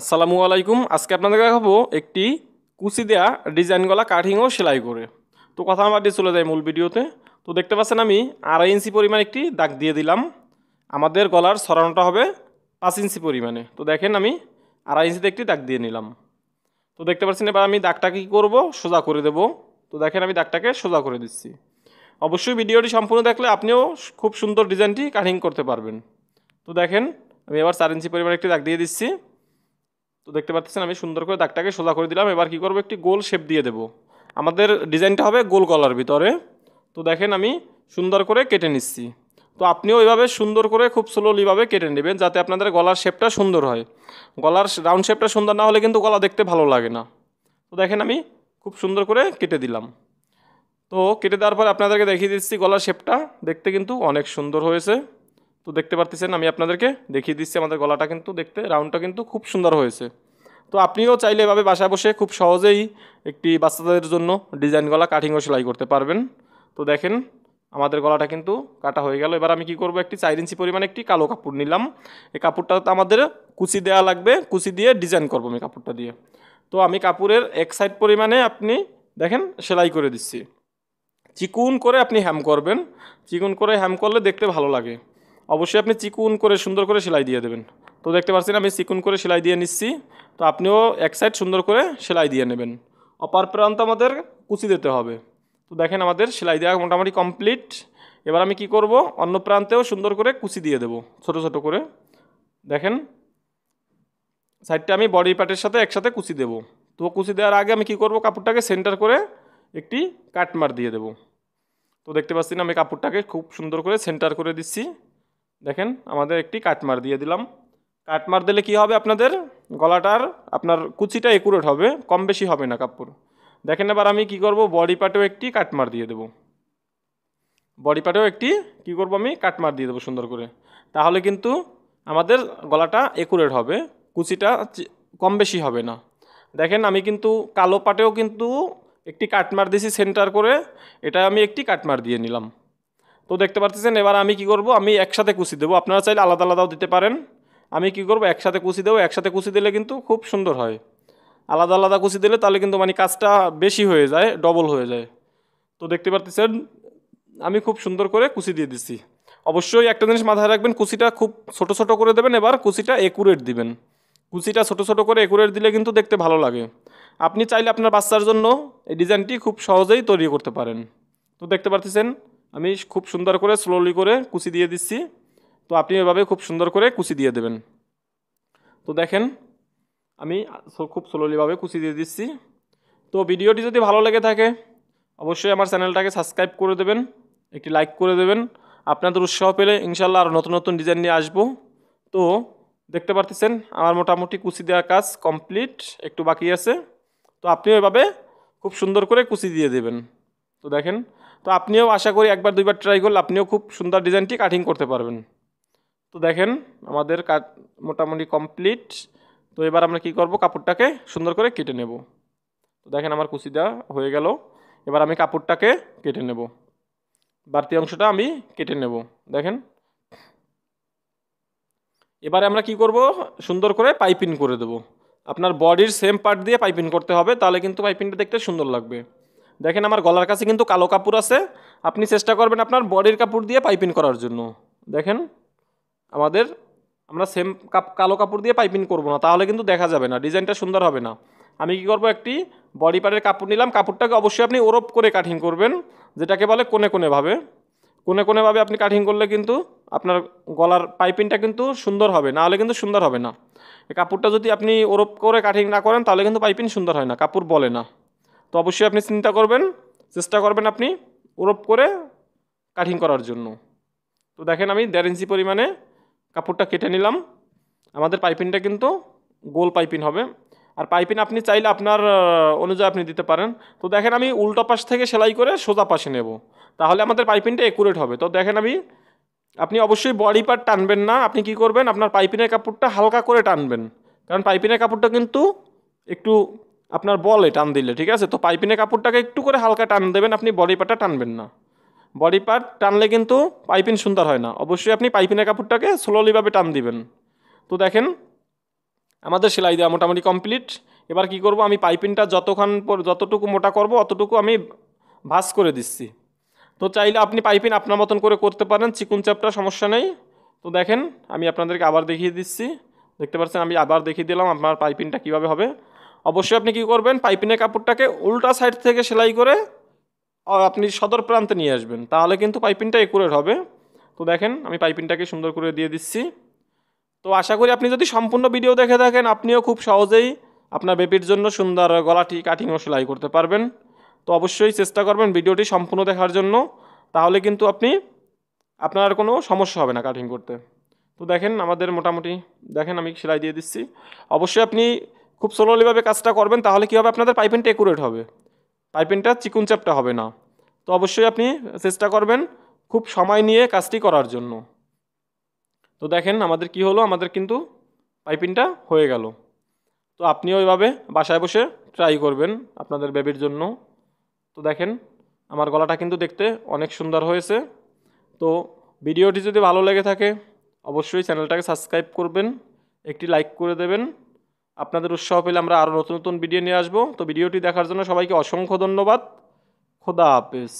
আসসালামু আলাইকুম আজকে আপনাদের দেখাবো একটি কুচি দেয়া ডিজাইন গলা কাটিং ও সেলাই করে তো কথা আমার চলে যায় মূল ভিডিওতে তো দেখতে পাচ্ছেন আমি আড়াই ইঞ্চি পরিমাণ একটি দাগ দিয়ে দিলাম আমাদের গলার সরানোটা হবে পাঁচ ইঞ্চি পরিমাণে তো দেখেন আমি আড়াই ইঞ্চিতে একটি দাগ দিয়ে নিলাম তো দেখতে পাচ্ছেন এবার আমি দাগটাকে কী করবো সোজা করে দেব তো দেখেন আমি দাগটাকে সোজা করে দিচ্ছি অবশ্যই ভিডিওটি সম্পূর্ণ দেখলে আপনিও খুব সুন্দর ডিজাইনটি কাটিং করতে পারবেন তো দেখেন আমি এবার চার ইঞ্চি পরিমাণ একটি দাগ দিয়ে দিচ্ছি তো দেখতে পাচ্ছেন আমি সুন্দর করে দাগটাকে সোজা করে দিলাম এবার কি করব একটি গোল শেপ দিয়ে দেব আমাদের ডিজাইনটা হবে গোল গলার ভিতরে তো দেখেন আমি সুন্দর করে কেটে নিচ্ছি তো আপনিও এইভাবে সুন্দর করে খুব স্লোলিভাবে কেটে নেবেন যাতে আপনাদের গলার শেপটা সুন্দর হয় গলার রাউন্ড শেপটা সুন্দর না হলে কিন্তু গলা দেখতে ভালো লাগে না তো দেখেন আমি খুব সুন্দর করে কেটে দিলাম তো কেটে দেওয়ার পর আপনাদেরকে দেখিয়ে দিচ্ছি গলার শেপটা দেখতে কিন্তু অনেক সুন্দর হয়েছে তো দেখতে পারতেছেন আমি আপনাদেরকে দেখিয়ে দিচ্ছি আমাদের গলাটা কিন্তু দেখতে রাউন্ডটা কিন্তু খুব সুন্দর হয়েছে তো আপনিও চাইলে এভাবে বাসায় বসে খুব সহজেই একটি বাচ্চাদের জন্য ডিজাইন গলা কাটিং ও সেলাই করতে পারবেন তো দেখেন আমাদের গলাটা কিন্তু কাটা হয়ে গেল এবার আমি কি করব একটি চার ইঞ্চি পরিমাণে একটি কালো কাপড় নিলাম এই তো আমাদের কুচি দেওয়া লাগবে কুচি দিয়ে ডিজাইন করবো আমি কাপড়টা দিয়ে তো আমি কাপড়ের এক সাইড পরিমাণে আপনি দেখেন সেলাই করে দিচ্ছি চিকুন করে আপনি হ্যাম করবেন চিকুন করে হ্যাম করলে দেখতে ভালো লাগে অবশ্যই আপনি চিকুন করে সুন্দর করে সেলাই দিয়ে দেবেন তো দেখতে পাচ্ছেন আমি চিকুন করে সেলাই দিয়ে নিচ্ছি তো আপনিও এক সাইড সুন্দর করে সেলাই দিয়ে নেবেন অপার প্রান্ত আমাদের কুচি দিতে হবে তো দেখেন আমাদের সেলাই দেওয়া মোটামুটি কমপ্লিট এবার আমি কি করব অন্য প্রান্তেও সুন্দর করে কুচি দিয়ে দেব ছোট ছোট করে দেখেন সাইডটা আমি বডি পার্টের সাথে একসাথে কুচি দেব তো কুচি দেওয়ার আগে আমি কি করব কাপড়টাকে সেন্টার করে একটি কাটমার দিয়ে দেব তো দেখতে পাচ্ছি না আমি কাপড়টাকে খুব সুন্দর করে সেন্টার করে দিচ্ছি দেখেন আমাদের একটি কাটমার দিয়ে দিলাম কাটমার দিলে কি হবে আপনাদের গলাটার আপনার কুচিটা একুরেট হবে কম বেশি হবে না কাপড় দেখেন এবার আমি কি করব বডি পার্টেও একটি কাটমার দিয়ে দেব বডি পার্টেও একটি কি করব আমি কাটমার দিয়ে দেবো সুন্দর করে তাহলে কিন্তু আমাদের গলাটা একুরেট হবে কুচিটা কম বেশি হবে না দেখেন আমি কিন্তু কালো পাটেও কিন্তু একটি কাটমার দিছি সেন্টার করে এটা আমি একটি কাটমার দিয়ে নিলাম তো দেখতে পারতেছেন এবার আমি কি করব আমি একসাথে কুচি দেবো আপনারা চাইলে আলাদা আলাদাও দিতে পারেন আমি কি করব একসাথে কুচি দেবো একসাথে কুচি দিলে কিন্তু খুব সুন্দর হয় আলাদা আলাদা কুচি দিলে তাহলে কিন্তু মানে কাজটা বেশি হয়ে যায় ডবল হয়ে যায় তো দেখতে পারতেছেন আমি খুব সুন্দর করে কুচি দিয়ে দিচ্ছি অবশ্যই একটা জিনিস মাথায় রাখবেন কুচিটা খুব ছোট ছোট করে দেবেন এবার কুচিটা একুরেট দিবেন কুচিটা ছোট ছোট করে একুরেট দিলে কিন্তু দেখতে ভালো লাগে আপনি চাইলে আপনার বাচ্চার জন্য এই ডিজাইনটি খুব সহজেই তৈরি করতে পারেন তো দেখতে পারতেছেন আমি খুব সুন্দর করে স্লোলি করে কুচি দিয়ে দিচ্ছি তো আপনি এভাবে খুব সুন্দর করে কুচি দিয়ে দেবেন তো দেখেন আমি খুব স্লোলিভাবে কুচি দিয়ে দিচ্ছি তো ভিডিওটি যদি ভালো লেগে থাকে অবশ্যই আমার চ্যানেলটাকে সাবস্ক্রাইব করে দেবেন একটি লাইক করে দেবেন আপনাদের উৎসাহ পেলে ইনশাল্লাহ আরও নতুন নতুন ডিজাইন নিয়ে আসবো তো দেখতে পারতেছেন আমার মোটামুটি কুচি দেওয়ার কাজ কমপ্লিট একটু বাকি আছে তো আপনি এভাবে খুব সুন্দর করে কুচি দিয়ে দেবেন তো দেখেন তো আপনিও আশা করি একবার দুইবার ট্রাই করলে আপনিও খুব সুন্দর ডিজাইনটি কাটিং করতে পারবেন তো দেখেন আমাদের কাট মোটামুটি কমপ্লিট তো এবার আমরা কি করব কাপড়টাকে সুন্দর করে কেটে নেব তো দেখেন আমার কুচি দেওয়া হয়ে গেল এবার আমি কাপড়টাকে কেটে নেব বাড়তি অংশটা আমি কেটে নেব দেখেন এবারে আমরা কি করব সুন্দর করে পাইপিং করে দেব আপনার বডির সেম পার্ট দিয়ে পাইপিং করতে হবে তাহলে কিন্তু পাইপিংটা দেখতে সুন্দর লাগবে দেখেন আমার গলার কাছে কিন্তু কালো কাপড় আছে আপনি চেষ্টা করবেন আপনার বডির কাপড় দিয়ে পাইপিং করার জন্য দেখেন আমাদের আমরা সেম কাপ কালো কাপড় দিয়ে পাইপিং করব না তাহলে কিন্তু দেখা যাবে না ডিজাইনটা সুন্দর হবে না আমি কি করব একটি বডি পার্টের কাপড় নিলাম কাপড়টাকে অবশ্যই আপনি ওরপ করে কাটিং করবেন যেটাকে বলে কোনে কোনেভাবে কোনে কোনেভাবে আপনি কাটিং করলে কিন্তু আপনার গলার পাইপিংটা কিন্তু সুন্দর হবে নাহলে কিন্তু সুন্দর হবে না কাপড়টা যদি আপনি ওরপ করে কাটিং না করেন তাহলে কিন্তু পাইপিং সুন্দর হয় না কাপড় বলে না তো অবশ্যই আপনি চিন্তা করবেন চেষ্টা করবেন আপনি ওরপ করে কাটিং করার জন্য তো দেখেন আমি দেড় ইঞ্চি পরিমাণে কাপড়টা কেটে নিলাম আমাদের পাইপিনটা কিন্তু গোল পাইপিন হবে আর পাইপিন আপনি চাইলে আপনার অনুযায়ী আপনি দিতে পারেন তো দেখেন আমি উল্টো পাশ থেকে সেলাই করে সোজা পাশে নেব তাহলে আমাদের পাইপিনটা একুরেট হবে তো দেখেন আমি আপনি অবশ্যই বডি পার্ট টানবেন না আপনি কি করবেন আপনার পাইপিনের কাপড়টা হালকা করে টানবেন কারণ পাইপিনের কাপড়টা কিন্তু একটু আপনার বলে টান দিলে ঠিক আছে তো পাইপিনে কাপড়টাকে একটু করে হালকা টান দেবেন আপনি বডি পার্টটা টানবেন না বডি পার্ট টানলে কিন্তু পাইপিন সুন্দর হয় না অবশ্যই আপনি পাইপিনে কাপড়টাকে স্লোলিভাবে টান দিবেন তো দেখেন আমাদের সেলাই দেওয়া মোটামুটি কমপ্লিট এবার কি করব আমি পাইপিনটা যতক্ষণ যতটুকু মোটা করব অতটুকু আমি ভাস করে দিচ্ছি তো চাইলে আপনি পাইপিন আপনার মতন করে করতে পারেন চিকুন চাপটা সমস্যা নেই তো দেখেন আমি আপনাদেরকে আবার দেখিয়ে দিচ্ছি দেখতে পাচ্ছেন আমি আবার দেখিয়ে দিলাম আপনার পাইপিনটা কীভাবে হবে অবশ্যই আপনি কি করবেন পাইপিনের কাপড়টাকে উল্টা সাইড থেকে সেলাই করে আপনি সদর প্রান্তে নিয়ে আসবেন তাহলে কিন্তু পাইপিনটা একুরের হবে তো দেখেন আমি পাইপিনটাকে সুন্দর করে দিয়ে দিচ্ছি তো আশা করি আপনি যদি সম্পূর্ণ ভিডিও দেখে থাকেন আপনিও খুব সহজেই আপনার বেপির জন্য সুন্দর গলাটি কাটিং ও সেলাই করতে পারবেন তো অবশ্যই চেষ্টা করবেন ভিডিওটি সম্পূর্ণ দেখার জন্য তাহলে কিন্তু আপনি আপনার কোনো সমস্যা হবে না কাটিং করতে তো দেখেন আমাদের মোটামুটি দেখেন আমি সেলাই দিয়ে দিচ্ছি অবশ্যই আপনি খুব স্লোলিভাবে কাজটা করবেন তাহলে কী হবে আপনাদের পাইপেনটা একুরেট হবে পাইপেনটা চিকুন চাপটা হবে না তো অবশ্যই আপনি চেষ্টা করবেন খুব সময় নিয়ে কাজটি করার জন্য তো দেখেন আমাদের কি হলো আমাদের কিন্তু পাইপিংটা হয়ে গেল তো আপনি ওইভাবে বাসায় বসে ট্রাই করবেন আপনাদের বেবির জন্য তো দেখেন আমার গলাটা কিন্তু দেখতে অনেক সুন্দর হয়েছে তো ভিডিওটি যদি ভালো লেগে থাকে অবশ্যই চ্যানেলটাকে সাবস্ক্রাইব করবেন একটি লাইক করে দেবেন আপনাদের উৎসাহ পেলে আমরা আরও নতুন নতুন ভিডিও নিয়ে আসবো তো ভিডিওটি দেখার জন্য সবাইকে অসংখ্য ধন্যবাদ খোদা হাফেজ